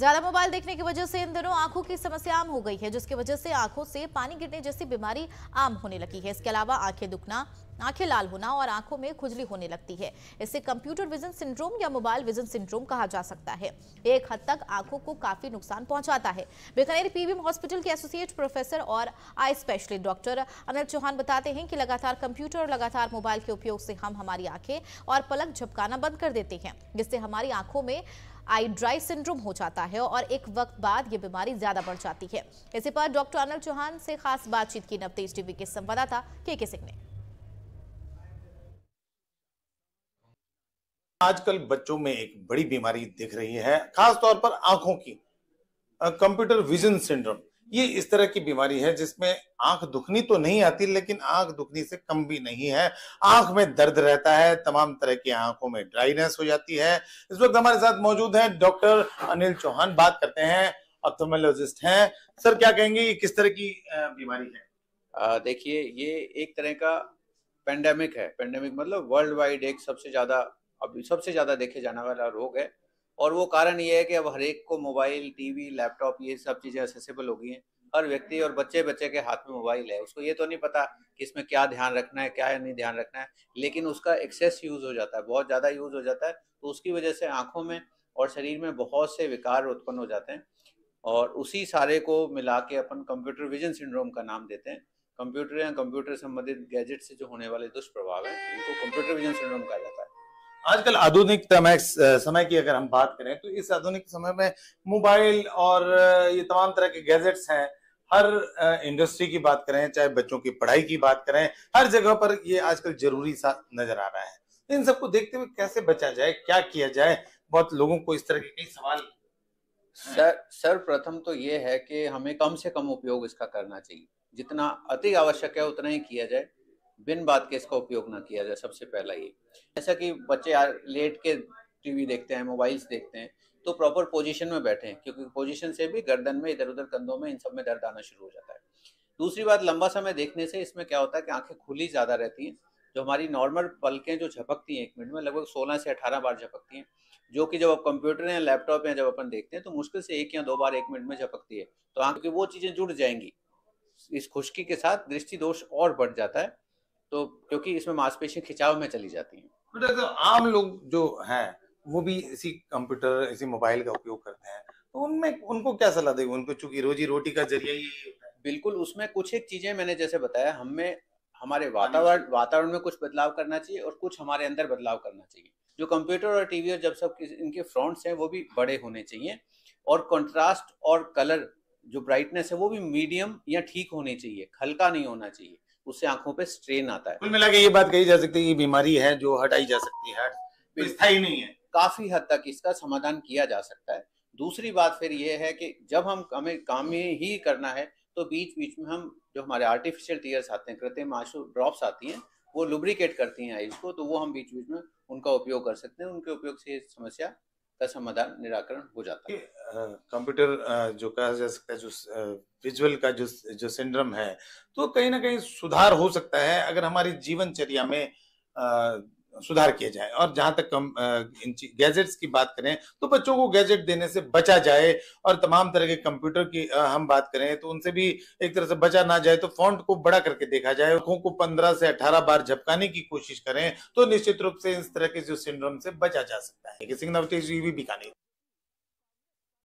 ज्यादा मोबाइल देखने की वजह से इन दिनों आंखों की समस्या आम हो गई है जिसकी वजह से आंखों से पानी गिरने जैसी बीमारी आम होने लगी है इसके अलावा आंखें दुखना आंखें लाल होना और आंखों में खुजली होने लगती है इसे कंप्यूटर विजन सिंड्रोम या मोबाइल विजन सिंड्रोम कहा जा सकता है एक हद तक आंखों को काफी नुकसान पहुंचाता है बीकानेर पीवीएम हॉस्पिटल के एसोसिएट प्रोफेसर और eye specialist doctor Anil Chauhan बताते हैं कि लगातार कंप्यूटर और लगातार मोबाइल के उपयोग से हम हमारी आंखें और पलक झपकाना बंद कर देते हैं जिससे हमारी आंखों में आई ड्राई सिंड्रोम हो जाता है और एक वक्त बाद ये बीमारी ज्यादा बढ़ जाती है इसी पर डॉक्टर अनिल चौहान से खास बातचीत की नवतेज टीवी के संवाददाता के के सिंह ने आजकल बच्चों में एक बड़ी बीमारी दिख रही है खासतौर पर आंखों की कंप्यूटर विजन सिंड्रोम ये इस तरह की बीमारी है जिसमें आंख दुखनी तो नहीं आती लेकिन आंख दुखनी से कम भी नहीं है आंख में दर्द रहता है तमाम तरह की आंखों में ड्राइनेस हो जाती है इस वक्त हमारे साथ मौजूद है डॉक्टर अनिल चौहान बात करते हैं ऑप्थोमोलॉजिस्ट हैं सर क्या कहेंगे ये किस तरह की बीमारी है देखिए ये एक तरह का पेंडेमिक है पेंडेमिक मतलब वर्ल्ड वाइड एक सबसे ज्यादा अभी सबसे ज्यादा देखे जाने वाला रोग है और वो कारण ये है कि अब हर एक को मोबाइल टीवी लैपटॉप ये सब चीज़ें एक्सेसिबल हो गई हैं हर व्यक्ति और बच्चे बच्चे के हाथ में मोबाइल है उसको ये तो नहीं पता कि इसमें क्या ध्यान रखना है क्या नहीं ध्यान रखना है लेकिन उसका एक्सेस यूज़ हो जाता है बहुत ज़्यादा यूज़ हो जाता है तो उसकी वजह से आँखों में और शरीर में बहुत से विकार उत्पन्न हो जाते हैं और उसी सारे को मिला के अपन कंप्यूटर विजन सिंड्रोम का नाम देते हैं कंप्यूटर या कंप्यूटर संबंधित गैजेट से जो होने वाले दुष्प्रभाव हैं इनको कंप्यूटर विजन सिंड्रोम कहा जाता है आजकल आधुनिक समय समय की अगर हम बात करें तो इस आधुनिक समय में मोबाइल और ये तमाम तरह के गैजेट्स हैं हर इंडस्ट्री की बात करें चाहे बच्चों की पढ़ाई की बात करें हर जगह पर ये आजकल जरूरी सा नजर आ रहा है तो इन सबको देखते हुए कैसे बचा जाए क्या किया जाए बहुत लोगों को इस तरह के कई सवाल सर सर्वप्रथम तो ये है कि हमें कम से कम उपयोग इसका करना चाहिए जितना अति आवश्यक है उतना ही किया जाए बिन बात के इसका उपयोग ना किया जाए सबसे पहला ये जैसा कि बच्चे लेट के टीवी देखते हैं मोबाइल्स देखते हैं तो प्रॉपर पोजीशन में बैठे क्योंकि पोजीशन से भी गर्दन में इधर उधर कंधों में इन सब में दर्द आना शुरू हो जाता है दूसरी बात लंबा समय देखने से इसमें क्या होता है कि आंखें खुली ज़्यादा रहती हैं जो हमारी नॉर्मल पलकें जो झपकती हैं एक मिनट में लगभग सोलह से अठारह बार झपकती हैं जो कि जब आप कंप्यूटर या लैपटॉप या जब अपन देखते हैं तो मुश्किल से एक या दो बार एक मिनट में झपकती है तो आंख की वो चीज़ें जुड़ जाएंगी इस खुशकी के साथ दृष्टि दोष और बढ़ जाता है तो क्योंकि इसमें मांसपेशियां खिंचाव में चली जाती हैं तो डॉक्टर आम लोग जो हैं वो भी इसी कंप्यूटर इसी मोबाइल का उपयोग करते हैं तो उनमें उनको क्या सलाह देगी उनको चूंकि रोजी रोटी का जरिया ही बिल्कुल उसमें कुछ एक चीजें मैंने जैसे बताया हमें हमारे हाँ वातावरण वातावरण में कुछ बदलाव करना चाहिए और कुछ हमारे अंदर बदलाव करना चाहिए जो कंप्यूटर और टीवी और जब सब इनके फ्रंट्स हैं वो भी बड़े होने चाहिए और कंट्रास्ट और कलर जो ब्राइटनेस है वो भी मीडियम या ठीक होनी चाहिए हल्का नहीं होना चाहिए उससे आंखों पे स्ट्रेन आता है कुल मिला के ये बात कही जा सकती है कि बीमारी है जो हटाई जा सकती है तो स्थायी नहीं है काफी हद तक इसका समाधान किया जा सकता है दूसरी बात फिर ये है कि जब हम हमें काम ही करना है तो बीच बीच में हम जो हमारे आर्टिफिशियल टीयर्स आते हैं कृत्रिम आंसू ड्रॉप्स आती हैं वो लुब्रिकेट करती हैं आइज को तो वो हम बीच बीच में उनका उपयोग कर सकते हैं उनके उपयोग से समस्या का समाधान निराकरण हो जाता है कंप्यूटर जो कहा जा सकता है जो विजुअल का जो जो सिंड्रम है तो कहीं ना कहीं सुधार हो सकता है अगर हमारी जीवनचर्या में सुधार किया जाए और जहां तक कम गैजेट्स की बात करें तो बच्चों को गैजेट देने से बचा जाए और तमाम तरह के कंप्यूटर की हम बात करें तो उनसे भी एक तरह से बचा ना जाए तो फॉन्ट को बड़ा करके देखा जाए आंखों को 15 से 18 बार झपकाने की कोशिश करें तो निश्चित रूप से इस तरह के जो सिंड्रोम से बचा जा सकता है सिंह भी